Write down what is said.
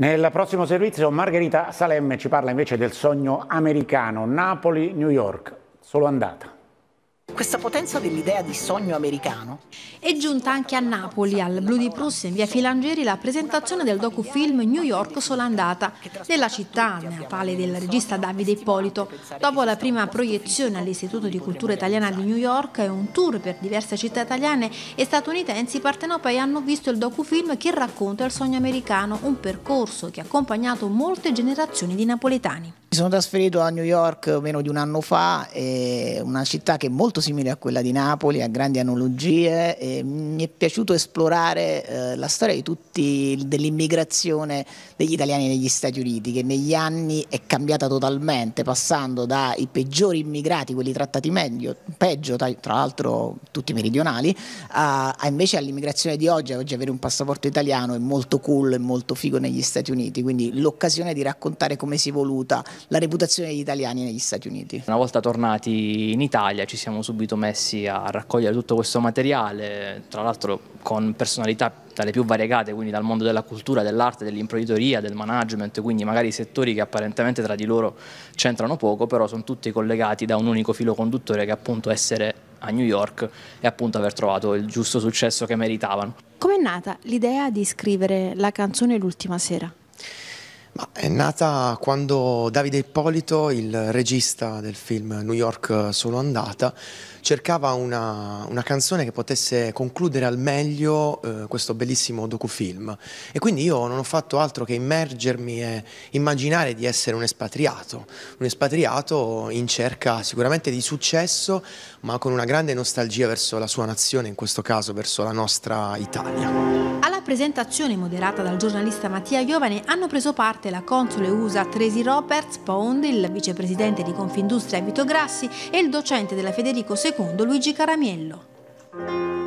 Nel prossimo servizio Margherita Salemme ci parla invece del sogno americano Napoli-New York, solo andata questa potenza dell'idea di sogno americano. È giunta anche a Napoli, al Blu di Prussia, in via Filangeri, la presentazione del docufilm New York Solandata, nella città natale del regista Davide Ippolito. Dopo la prima proiezione all'Istituto di Cultura Italiana di New York e un tour per diverse città italiane e statunitensi, i partenopei hanno visto il docufilm che racconta il sogno americano, un percorso che ha accompagnato molte generazioni di napoletani. Mi sono trasferito a New York meno di un anno fa, è una città che molto si simile a quella di Napoli, ha grandi analogie. E mi è piaciuto esplorare eh, la storia di tutti, dell'immigrazione degli italiani negli Stati Uniti, che negli anni è cambiata totalmente, passando dai peggiori immigrati, quelli trattati meglio, peggio tra, l'altro tutti meridionali, a, a invece all'immigrazione di oggi. Oggi avere un passaporto italiano è molto cool, e molto figo negli Stati Uniti, quindi l'occasione di raccontare come si è evoluta la reputazione degli italiani negli Stati Uniti. Una volta tornati in Italia ci siamo subito subito messi a raccogliere tutto questo materiale, tra l'altro con personalità dalle più variegate, quindi dal mondo della cultura, dell'arte, dell'imprenditoria, del management, quindi magari settori che apparentemente tra di loro c'entrano poco, però sono tutti collegati da un unico filo conduttore che è appunto essere a New York e appunto aver trovato il giusto successo che meritavano. Com'è nata l'idea di scrivere la canzone L'ultima sera? Ma è nata quando Davide Ippolito, il regista del film New York eh, Solo Andata, cercava una, una canzone che potesse concludere al meglio eh, questo bellissimo docufilm. E quindi io non ho fatto altro che immergermi e immaginare di essere un espatriato, un espatriato in cerca sicuramente di successo, ma con una grande nostalgia verso la sua nazione, in questo caso verso la nostra Italia. Alla presentazione moderata dal giornalista Mattia Giovane hanno preso parte parte la console USA Tracy Roberts Pond, il vicepresidente di Confindustria Vito Grassi e il docente della Federico II Luigi Caramiello.